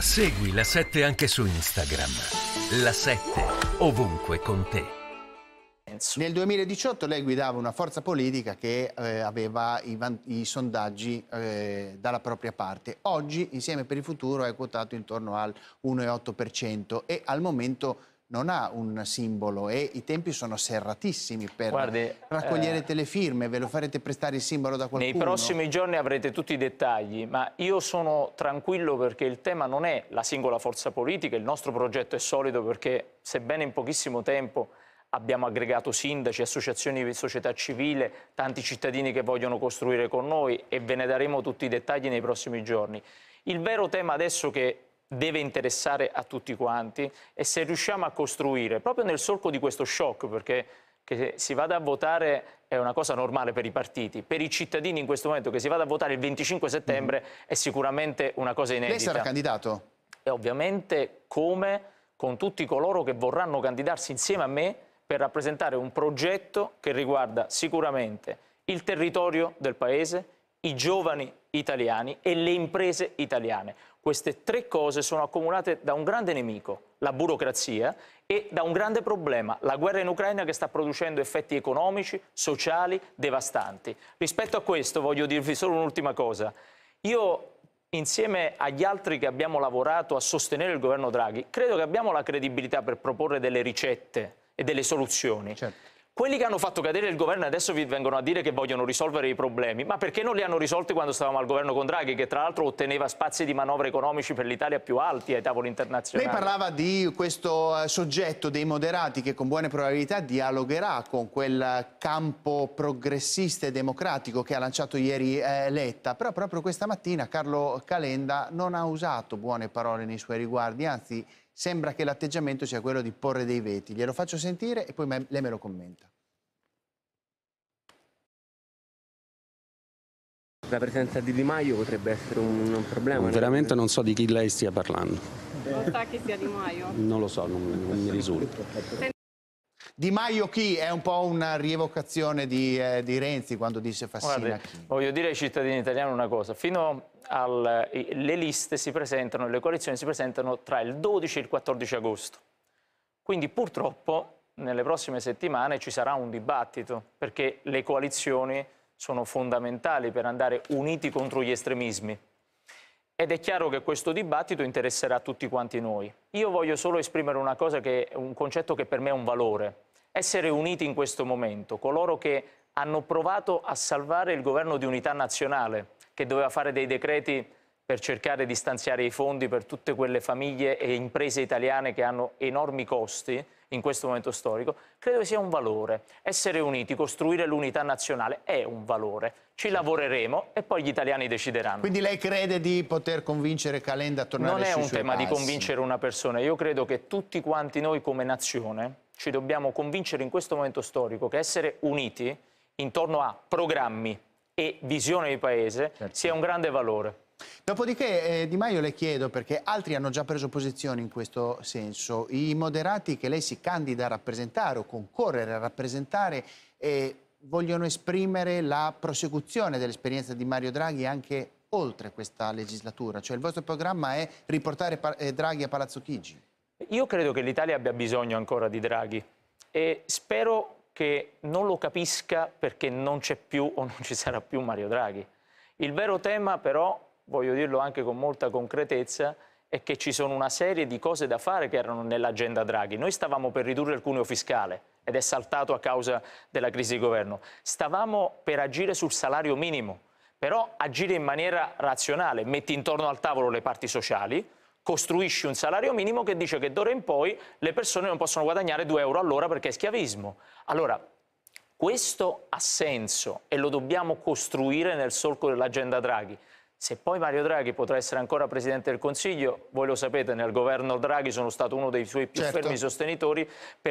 Segui la 7 anche su Instagram. La 7 ovunque con te. Nel 2018 lei guidava una forza politica che eh, aveva i, van- i sondaggi eh, dalla propria parte. Oggi, insieme per il futuro, è quotato intorno al 1,8% e al momento non ha un simbolo e i tempi sono serratissimi per Guardi, raccogliere eh, telefirme, ve lo farete prestare il simbolo da qualcuno? Nei prossimi giorni avrete tutti i dettagli, ma io sono tranquillo perché il tema non è la singola forza politica, il nostro progetto è solido perché sebbene in pochissimo tempo abbiamo aggregato sindaci, associazioni di società civile, tanti cittadini che vogliono costruire con noi e ve ne daremo tutti i dettagli nei prossimi giorni. Il vero tema adesso che deve interessare a tutti quanti e se riusciamo a costruire, proprio nel solco di questo shock, perché che si vada a votare è una cosa normale per i partiti, per i cittadini in questo momento che si vada a votare il 25 mhm. settembre mm. è sicuramente una cosa inedita. Lei sarà candidato? E ovviamente come con tutti coloro che vorranno candidarsi insieme a me per rappresentare un progetto che riguarda sicuramente il territorio del Paese, i giovani italiani e le imprese italiane. Queste tre cose sono accomunate da un grande nemico, la burocrazia, e da un grande problema, la guerra in Ucraina che sta producendo effetti economici, sociali, devastanti. Rispetto a questo voglio dirvi solo un'ultima cosa. Io insieme agli altri che abbiamo lavorato a sostenere il governo Draghi, credo che abbiamo la credibilità per proporre delle ricette e delle soluzioni. Certo. Quelli che hanno fatto cadere il governo adesso vi vengono a dire che vogliono risolvere i problemi, ma perché non li hanno risolti quando stavamo al governo con Draghi, che tra l'altro otteneva spazi di manovre economici per l'Italia più alti ai tavoli internazionali? Lei parlava di questo eh, soggetto dei moderati che con buone probabilità dialogherà con quel campo progressista e democratico che ha lanciato ieri eh, Letta, però proprio questa mattina Carlo Calenda non ha usato buone parole nei suoi riguardi, anzi sembra che l'atteggiamento sia quello di porre dei veti. Glielo faccio sentire e poi me, lei me lo commenta. La presenza di Di Maio potrebbe essere un, un problema. Veramente non so di chi lei stia parlando. Non sa chi sia Di Maio? Non lo so, non, non mi risulta. Di Maio chi? È un po' una rievocazione di, eh, di Renzi quando disse Fassina Guardi, chi. Voglio dire ai cittadini italiani una cosa. Fino alle liste si presentano, le coalizioni si presentano tra il 12 e il 14 agosto. Quindi purtroppo nelle prossime settimane ci sarà un dibattito perché le coalizioni sono fondamentali per andare uniti contro gli estremismi. Ed è chiaro che questo dibattito interesserà tutti quanti noi. Io voglio solo esprimere una cosa che è un concetto che per me è un valore essere uniti in questo momento coloro che hanno provato a salvare il governo di unità nazionale, che doveva fare dei decreti per cercare di stanziare i fondi per tutte quelle famiglie e imprese italiane che hanno enormi costi in questo momento storico, credo sia un valore. Essere uniti, costruire l'unità nazionale è un valore. Ci certo. lavoreremo e poi gli italiani decideranno. Quindi lei crede di poter convincere Calenda a tornare non sui suoi Non è un tema passi. di convincere una persona. Io credo che tutti quanti noi come nazione ci dobbiamo convincere in questo momento storico che essere uniti intorno a programmi e visione di paese certo. sia un grande valore. Dopodiché eh, Di Maio le chiedo, perché altri hanno già preso posizione in questo senso, i moderati che lei si candida a rappresentare o concorrere a rappresentare eh, vogliono esprimere la prosecuzione dell'esperienza di Mario Draghi anche oltre questa legislatura, cioè il vostro programma è riportare eh, Draghi a Palazzo Chigi. Io credo che l'Italia abbia bisogno ancora di Draghi e spero che non lo capisca perché non c'è più o non ci sarà più Mario Draghi. Il vero tema però, voglio dirlo anche con molta concretezza, è che ci sono una serie di cose da fare che erano nell'agenda Draghi. Noi stavamo per ridurre il cuneo fiscale ed è saltato a causa della crisi di governo. Stavamo per agire sul salario minimo, però agire in maniera razionale, metti intorno al tavolo le parti sociali, costruisci un salario minimo che dice che d'ora in poi le persone non possono guadagnare 2 euro all'ora perché è schiavismo. Allora, questo ha senso e lo dobbiamo costruire nel solco dell'agenda Draghi. Se poi Mario Draghi potrà essere ancora Presidente del Consiglio, voi lo sapete, nel governo Draghi sono stato uno dei suoi più certo. fermi sostenitori.